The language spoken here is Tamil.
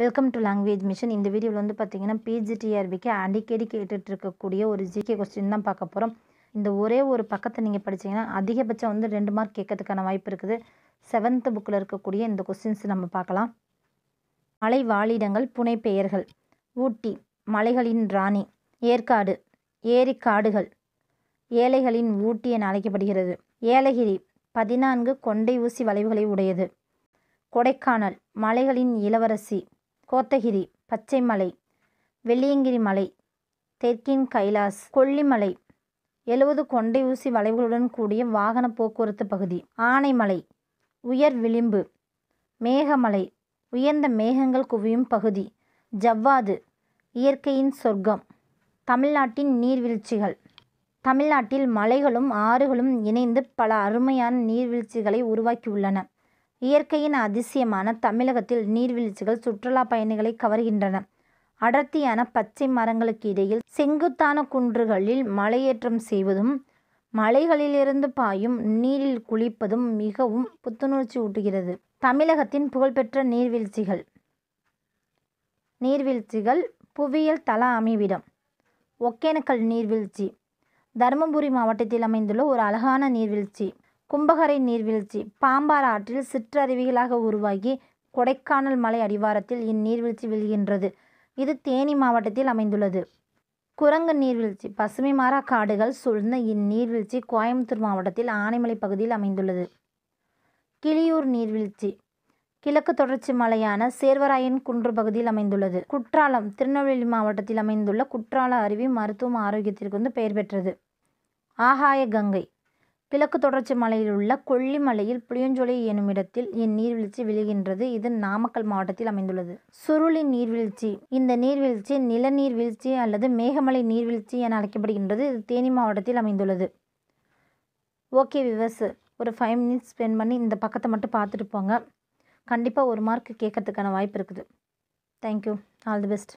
வெல்கம் டு லாங்குவேஜ் மிஷன் இந்த வீடியோவில் வந்து பார்த்தீங்கன்னா பிஜிடிஆர்பிக்கு அடிக்கடி கேட்டுட்டு இருக்கக்கூடிய ஒரு ஜிகே கொஸ்டின் தான் பார்க்க போகிறோம் இந்த ஒரே ஒரு பக்கத்தை நீங்கள் படித்தீங்கன்னா அதிகபட்சம் வந்து ரெண்டு மார்க் கேட்கறதுக்கான வாய்ப்பு இருக்குது செவன்த் புக்கில் இருக்கக்கூடிய இந்த கொஸ்டின்ஸ் நம்ம பார்க்கலாம் மலை வாழிடங்கள் புனை பெயர்கள் ஊட்டி மலைகளின் ராணி ஏற்காடு ஏரி காடுகள் ஏழைகளின் ஊட்டி என அழைக்கப்படுகிறது ஏலகிரி பதினான்கு கொண்டை ஊசி வளைவுகளை உடையது கொடைக்கானல் மலைகளின் இளவரசி கோத்தகிரி பச்சைமலை வெள்ளியங்கிரி மலை தெற்கின் கைலாஸ் கொல்லிமலை எழுபது கொண்டை ஊசி வளைவுகளுடன் கூடிய வாகன போக்குவரத்து பகுதி ஆனைமலை உயர் விளிம்பு மேகமலை உயர்ந்த மேகங்கள் குவியும் பகுதி ஜவ்வாது இயற்கையின் சொர்க்கம் தமிழ்நாட்டின் நீர்வீழ்ச்சிகள் தமிழ்நாட்டில் மலைகளும் ஆறுகளும் இணைந்து பல அருமையான நீர்வீழ்ச்சிகளை உருவாக்கியுள்ளன இயற்கையின் அதிசயமான தமிழகத்தில் நீர்வீழ்ச்சிகள் சுற்றுலா பயணிகளை கவர்கின்றன அடர்த்தியான பச்சை மரங்களுக்கு இடையில் செங்குத்தான குன்றுகளில் மலையேற்றம் செய்வதும் மலைகளிலிருந்து பாயும் நீரில் குளிப்பதும் மிகவும் புத்துணர்ச்சி ஊட்டுகிறது தமிழகத்தின் புகழ்பெற்ற நீர்வீழ்ச்சிகள் நீர்வீழ்ச்சிகள் புவியியல் தள அமைவிடம் ஒகேனக்கல் நீர்வீழ்ச்சி தருமபுரி மாவட்டத்தில் அமைந்துள்ள ஒரு அழகான நீர்வீழ்ச்சி கும்பகரை நீர்வீழ்ச்சி பாம்பார் ஆற்றில் சிற்றருவிகளாக உருவாகி கொடைக்கானல் மலை அடிவாரத்தில் இந்நீர்வீழ்ச்சி விழுகின்றது இது தேனி மாவட்டத்தில் அமைந்துள்ளது குரங்கு நீர்வீழ்ச்சி பசுமை மாறா காடுகள் சூழ்ந்த இந்நீர்வீழ்ச்சி கோயம்புத்தூர் மாவட்டத்தில் ஆனைமலை பகுதியில் அமைந்துள்ளது கிளியூர் நீர்வீழ்ச்சி கிழக்கு தொடர்ச்சி மலையான சேர்வராயன் குன்று பகுதியில் அமைந்துள்ளது குற்றாலம் திருநெல்வேலி மாவட்டத்தில் அமைந்துள்ள குற்றால அருவி மருத்துவம் ஆரோக்கியத்திற்கு வந்து பெயர் பெற்றது ஆகாய கங்கை கிழக்கு தொடர்ச்சி மலையில் உள்ள கொல்லிமலையில் புளியஞ்சோலை எனும் இடத்தில் இந்நீர்வீழ்ச்சி விழுகின்றது இது நாமக்கல் மாவட்டத்தில் அமைந்துள்ளது சுருளி நீர்வீழ்ச்சி இந்த நீர்வீழ்ச்சி நிலநீர் வீழ்ச்சி அல்லது மேகமலை நீர்வீழ்ச்சி என அழைக்கப்படுகின்றது இது தேனி மாவட்டத்தில் அமைந்துள்ளது ஓகே விவர்ஸ் ஒரு ஃபைவ் மினிட்ஸ் ஸ்பெண்ட் பண்ணி இந்த பக்கத்தை மட்டும் பார்த்துட்டு போங்க கண்டிப்பாக ஒரு மார்க் கேட்கறதுக்கான வாய்ப்பு இருக்குது தேங்க்யூ ஆல் தி பெஸ்ட்